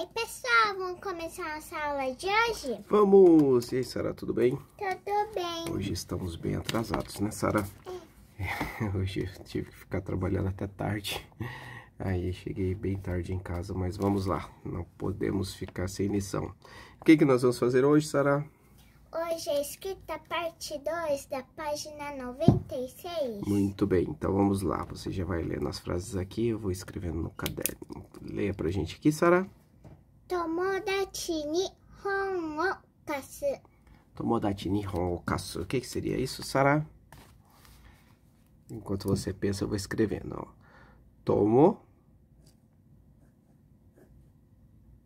E aí, pessoal, vamos começar nossa aula de hoje? Vamos! E aí, Sara, tudo bem? Tudo bem. Hoje estamos bem atrasados, né, Sara? É. Hoje eu tive que ficar trabalhando até tarde. Aí cheguei bem tarde em casa, mas vamos lá. Não podemos ficar sem lição. O que, que nós vamos fazer hoje, Sara? Hoje é escrita parte 2 da página 96. Muito bem, então vamos lá. Você já vai lendo as frases aqui, eu vou escrevendo no caderno. Leia pra gente aqui, Sara. 友達に本を貸す。友達に本を貸す。O que, que seria isso, Sara? Enquanto você pensa, eu vou escrevendo. Tomo.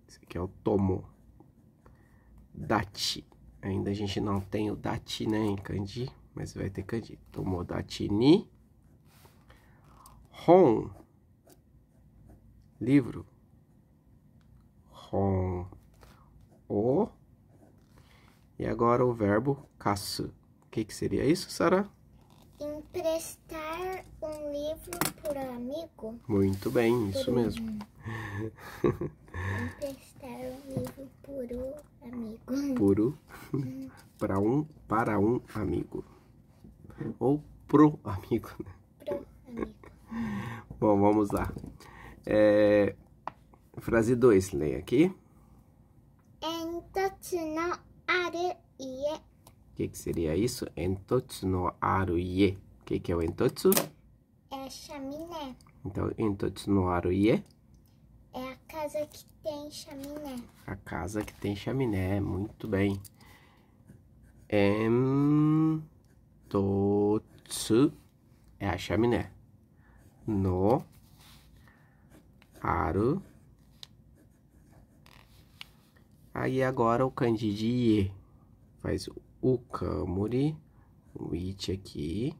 Esse aqui é o tomo. Dati. Ainda a gente não tem o dati, né, em kanji, mas vai ter kanji. Tomo dati ni. Hon. Livro com o. E agora o verbo kasu. O que, que seria isso, Sara? Emprestar um livro por amigo. Muito bem, isso por mesmo. Um... Emprestar um livro por um amigo. Puro. para um, para um amigo. Ou pro amigo, né? Pro amigo. Bom, vamos lá. É, Frase 2, leia aqui. Entotsu no aru ie. O que, que, seria isso? Entotsu no aru ie. O que, que, é o entotsu? É a chaminé. Então, entotsu no aru ie. É a casa que tem chaminé. A casa que tem chaminé, muito bem. Entotsu é a chaminé. No aru ie Aí agora o Candidi faz o Camuri, o It aqui,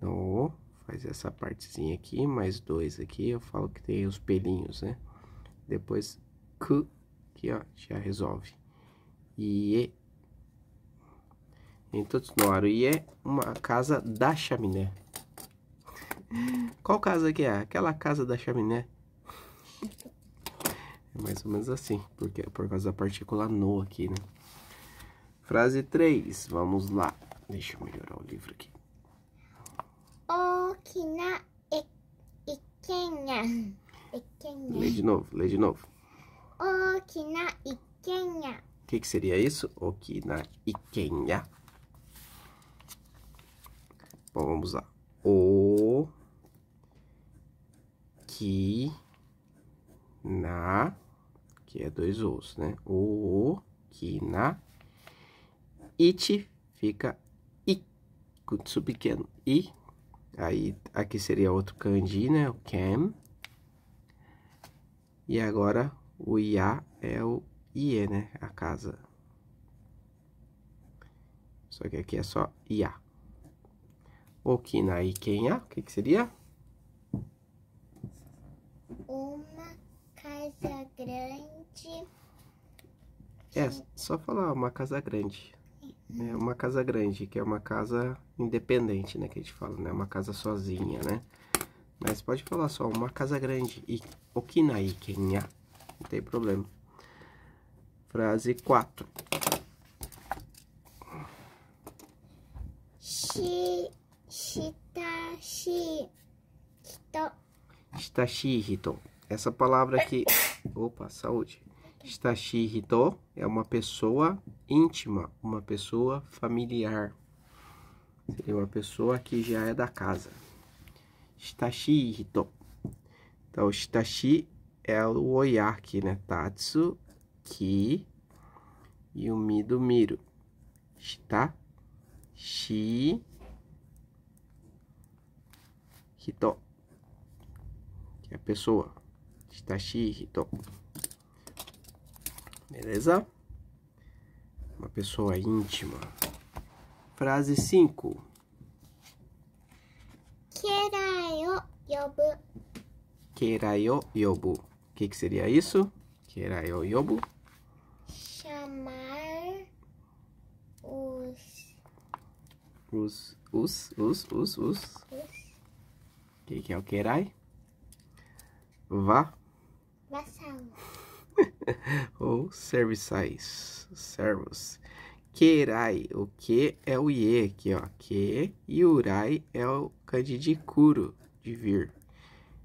no, faz essa partezinha aqui, mais dois aqui, eu falo que tem os pelinhos, né? Depois K, que ó, já resolve. E, Então, E é uma casa da chaminé. Qual casa que é? Aquela casa da chaminé mais ou menos assim, porque por causa da partícula no aqui, né? Frase 3, vamos lá. Deixa eu melhorar o livro aqui. Okina e Ikenya. Ikenya. Lê de novo, lê de novo. Okina Ikenya. O que, que seria isso? Okina Ikenya. Bom, vamos lá. O que na que é dois os, né? O, o, que, na. It fica i, com pequeno, i. Aí, aqui seria outro kanji, né? O can. E agora, o ia é o ie, né? A casa. Só que aqui é só ia. o que na i quem O que, que seria? Uma É, só falar uma casa grande. Né? Uma casa grande, que é uma casa independente, né? Que a gente fala, né? Uma casa sozinha, né? Mas pode falar só, uma casa grande. E Okinai Kenya. Não tem problema. Frase 4. Shi, shitashi, hito. Shitashi, hito. Essa palavra aqui... Opa, saúde. Shitashi Hito é uma pessoa íntima, uma pessoa familiar. Seria uma pessoa que já é da casa. Shitashi Hito. Então, Shitashi é o oiaki, né? Tatsu, ki e o mi do miro. Shita, hito. Que é a pessoa. Shitashi hito beleza? Uma pessoa íntima. Frase 5. Kerayo yobu. Kerayo yobu. O que, que seria isso? Kerayo yobu. Chamar os... Os, os, os, os, os. O que, que é o kerai? Vá. Vassalo. ou serviçais, servos. Kerai, o que é o ie aqui, ó, que, e urai é o candidicuro, de vir.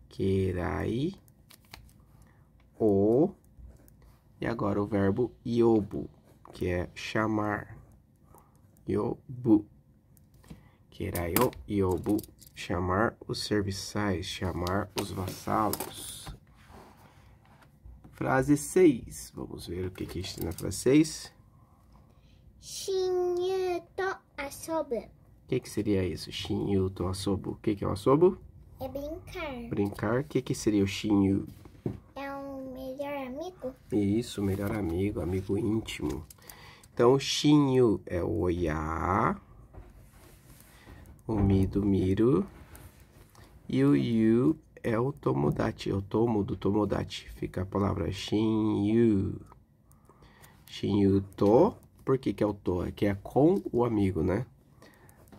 Kerai, o, e agora o verbo iobu, que é chamar, iobu. Kerai o iobu, chamar os serviçais, chamar os vassalos frase 6. Vamos ver o que, que está na frase 6. Shinjuto asobu. O que, que seria isso? Shinjuto asobu. O que, que é o asobu? É brincar. Brincar. O que, que seria o shinyu? É um melhor amigo. Isso, melhor amigo, amigo íntimo. Então, shinyu é o oiá. O mi do miro. E o yu é o tomodachi, é o tomo do tomodachi. Fica a palavra shinyu. yu to. Por que, que é o to? É que é com o amigo, né?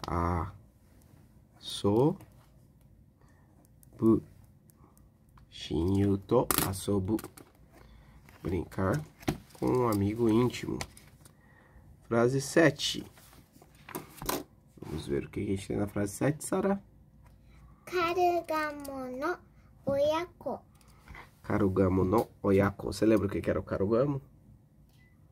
A so bu. yu to asobu. Brincar com um amigo íntimo. Frase 7. Vamos ver o que a gente tem na frase 7, Sara. Karugamo no Oyako. Karugamo no Oyako. Você lembra o que era o karugamo?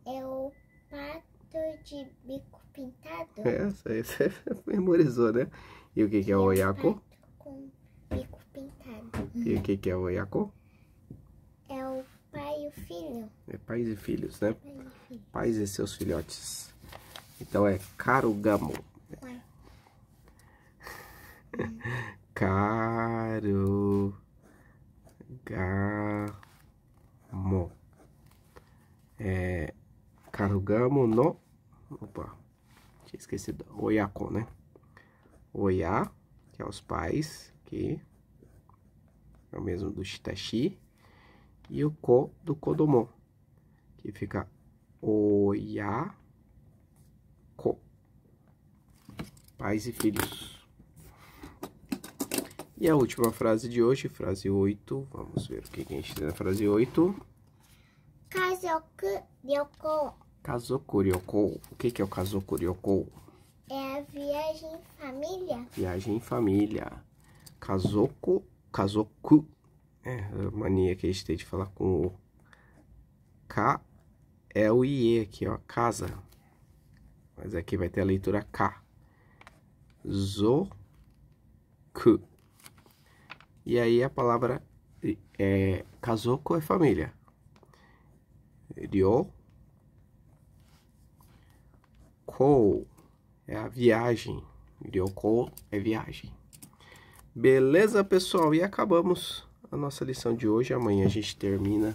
É o pato de bico pintado. É, você, memorizou, né? E o que, que é o é Oyako? É pato com bico pintado. E o que, que é o Oyako? É o pai e o filho. É pais e filhos, né? e Pais e seus filhotes. Então é karugamo. Caro. Gamo. É, Carugamo no... Opa, tinha esquecido. Oyako, né? oia que é os pais, que é o mesmo do Shitashi. E o Ko, do Kodomo, que fica ko, Pais e filhos. E a última frase de hoje, frase 8. Vamos ver o que a gente tem na frase 8. Kazoku ryoko. Kazoku ryoko. O que é o Kazoku ryoko? É a viagem em família. Viagem em família. Kazoku, Kazoku. É, a mania que a gente tem de falar com o K é o IE aqui, ó, casa. Mas aqui vai ter a leitura K. Zoku. E aí a palavra é, casoco é família. Rio, Kou é a viagem. Ryokou é viagem. Beleza, pessoal? E acabamos a nossa lição de hoje. Amanhã a gente termina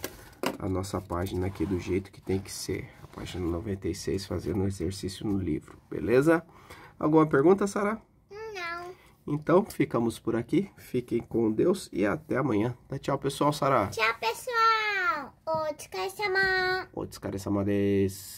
a nossa página aqui do jeito que tem que ser. A página 96, fazendo o exercício no livro. Beleza? Alguma pergunta, Sara? Então, ficamos por aqui. Fiquem com Deus e até amanhã. Tchau, pessoal, Sara. Tchau, pessoal. des.